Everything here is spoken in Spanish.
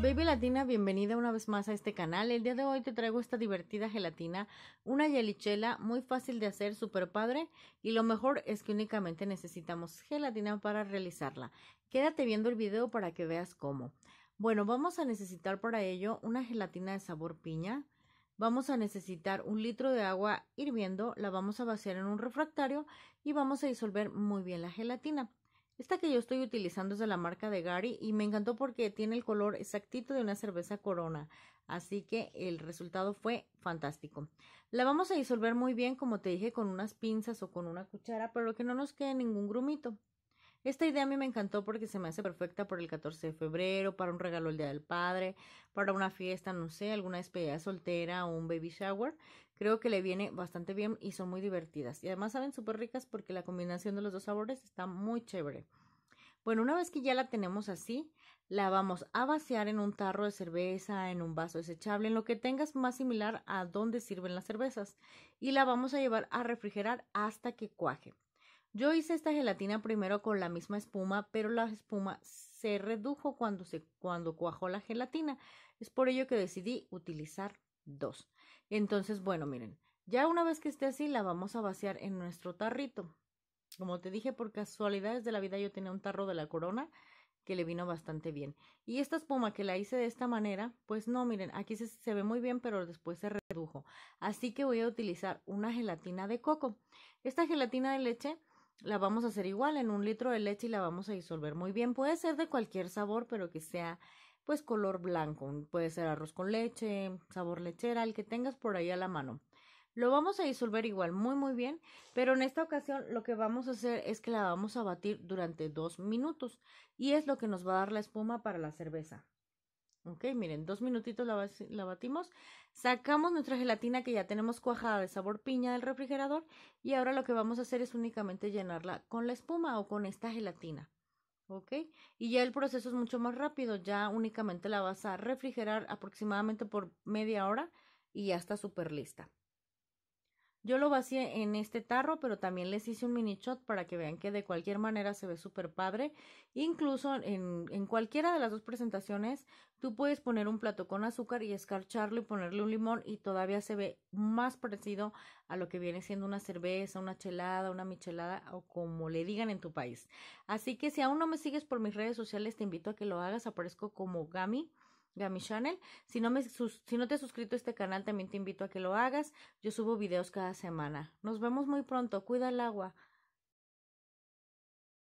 Baby Latina, bienvenida una vez más a este canal. El día de hoy te traigo esta divertida gelatina, una yelichela muy fácil de hacer, super padre y lo mejor es que únicamente necesitamos gelatina para realizarla. Quédate viendo el video para que veas cómo. Bueno, vamos a necesitar para ello una gelatina de sabor piña. Vamos a necesitar un litro de agua hirviendo, la vamos a vaciar en un refractario y vamos a disolver muy bien la gelatina. Esta que yo estoy utilizando es de la marca de Gary y me encantó porque tiene el color exactito de una cerveza corona. Así que el resultado fue fantástico. La vamos a disolver muy bien, como te dije, con unas pinzas o con una cuchara, pero que no nos quede ningún grumito. Esta idea a mí me encantó porque se me hace perfecta por el 14 de febrero, para un regalo el Día del Padre, para una fiesta, no sé, alguna despedida soltera o un baby shower. Creo que le viene bastante bien y son muy divertidas. Y además saben súper ricas porque la combinación de los dos sabores está muy chévere. Bueno, una vez que ya la tenemos así, la vamos a vaciar en un tarro de cerveza, en un vaso desechable, en lo que tengas más similar a donde sirven las cervezas. Y la vamos a llevar a refrigerar hasta que cuaje. Yo hice esta gelatina primero con la misma espuma, pero la espuma se redujo cuando, se, cuando cuajó la gelatina. Es por ello que decidí utilizar dos. Entonces, bueno, miren, ya una vez que esté así, la vamos a vaciar en nuestro tarrito. Como te dije, por casualidades de la vida yo tenía un tarro de la corona que le vino bastante bien. Y esta espuma que la hice de esta manera, pues no, miren, aquí se, se, ve muy bien, pero después se redujo. Así que voy a utilizar una gelatina de coco. Esta gelatina de leche la vamos a hacer igual en un litro de leche y la vamos a disolver muy bien. Puede ser de cualquier sabor, pero que sea pues color blanco. Puede ser arroz con leche, sabor lechera, el que tengas por ahí a la mano. Lo vamos a disolver igual muy muy bien, pero en esta ocasión lo que vamos a hacer es que la vamos a batir durante dos minutos y es lo que nos va a dar la espuma para la cerveza. Ok, miren, dos minutitos la, batimos. Sacamos nuestra gelatina que ya tenemos cuajada de sabor piña del refrigerador y ahora lo que vamos a hacer es únicamente llenarla con la espuma o con esta gelatina. Ok, y ya el proceso es mucho más rápido, ya únicamente la vas a refrigerar aproximadamente por media hora y ya está súper lista. Yo lo vacié en este tarro, pero también les hice un mini shot para que vean que de cualquier manera se ve súper padre. Incluso en, en, cualquiera de las dos presentaciones, tú puedes poner un plato con azúcar y escarcharlo y ponerle un limón y todavía se ve más parecido a lo que viene siendo una cerveza, una chelada, una michelada o como le digan en tu país. Así que si aún no me sigues por mis redes sociales, te invito a que lo hagas. Aparezco como Gami a mi channel. Si no, si no te has suscrito a este canal, también te invito a que lo hagas. Yo subo videos cada semana. Nos vemos muy pronto. Cuida el agua.